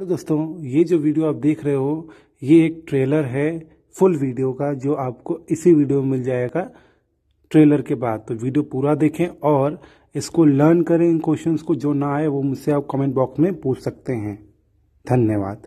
hello तो दोस्तों ये जो वीडियो आप देख रहे हो ये एक ट्रेलर है फुल वीडियो का जो आपको इसी वीडियो में मिल जाएगा ट्रेलर के बाद तो वीडियो पूरा देखें और इसको लर्न करें इन क्वेश्चंस को जो ना आए वो मुझसे आप कमेंट बॉक्स में पूछ सकते हैं धन्यवाद